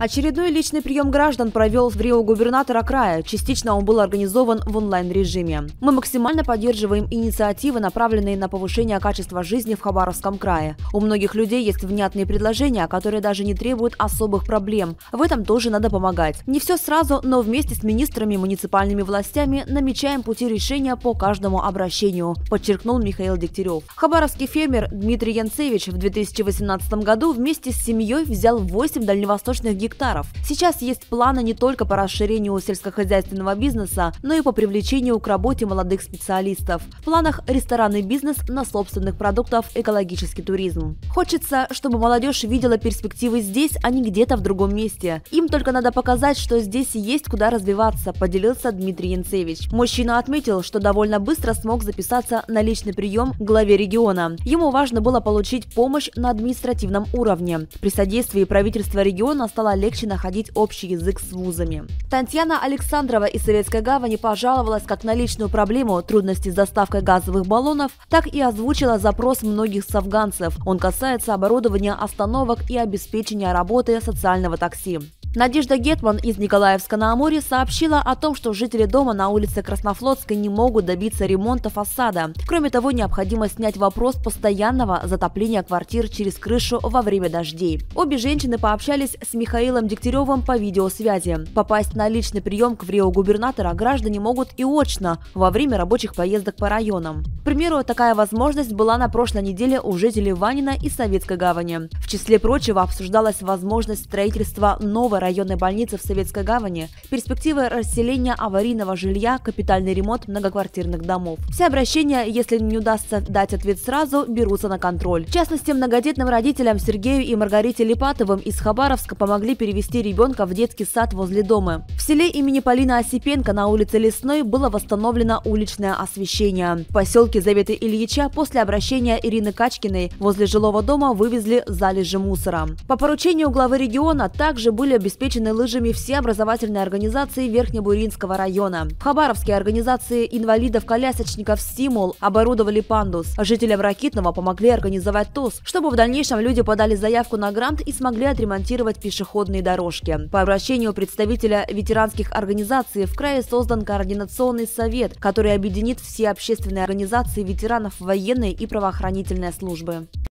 Очередной личный прием граждан провел в Рио губернатора края. Частично он был организован в онлайн-режиме. Мы максимально поддерживаем инициативы, направленные на повышение качества жизни в Хабаровском крае. У многих людей есть внятные предложения, которые даже не требуют особых проблем. В этом тоже надо помогать. Не все сразу, но вместе с министрами и муниципальными властями намечаем пути решения по каждому обращению, подчеркнул Михаил Дегтярев. Хабаровский фермер Дмитрий Янцевич в 2018 году вместе с семьей взял 8 дальневосточных гектаров гектаров. Сейчас есть планы не только по расширению сельскохозяйственного бизнеса, но и по привлечению к работе молодых специалистов. В планах ресторанный бизнес на собственных продуктов, экологический туризм. Хочется, чтобы молодежь видела перспективы здесь, а не где-то в другом месте. Им только надо показать, что здесь есть куда развиваться, поделился Дмитрий Янцевич. Мужчина отметил, что довольно быстро смог записаться на личный прием к главе региона. Ему важно было получить помощь на административном уровне. При содействии правительства региона стало легче находить общий язык с вузами. Татьяна Александрова из Советской Гавани пожаловалась как на личную проблему трудности с доставкой газовых баллонов, так и озвучила запрос многих афганцев. Он касается оборудования остановок и обеспечения работы социального такси. Надежда Гетман из Николаевска на Амуре сообщила о том, что жители дома на улице Краснофлотской не могут добиться ремонта фасада. Кроме того, необходимо снять вопрос постоянного затопления квартир через крышу во время дождей. Обе женщины пообщались с Михаилом Дегтяревым по видеосвязи. Попасть на личный прием к врио губернатора граждане могут и очно во время рабочих поездок по районам. К примеру, такая возможность была на прошлой неделе у жителей Ванина и Советской гавани. В числе прочего обсуждалась возможность строительства новой районной больницы в Советской Гавани, перспективы расселения аварийного жилья, капитальный ремонт многоквартирных домов. Все обращения, если не удастся дать ответ сразу, берутся на контроль. В частности, многодетным родителям Сергею и Маргарите Липатовым из Хабаровска помогли перевести ребенка в детский сад возле дома. В селе имени Полина Осипенко на улице Лесной было восстановлено уличное освещение. В поселке Заветы Ильича после обращения Ирины Качкиной возле жилого дома вывезли залежи мусора. По поручению главы региона также были обеспечены обеспечены лыжами все образовательные организации Верхнебуринского района. Хабаровские организации инвалидов-колясочников «Стимул» оборудовали пандус. Жителям Ракитного помогли организовать ТОС, чтобы в дальнейшем люди подали заявку на грант и смогли отремонтировать пешеходные дорожки. По обращению представителя ветеранских организаций в крае создан координационный совет, который объединит все общественные организации ветеранов военной и правоохранительной службы.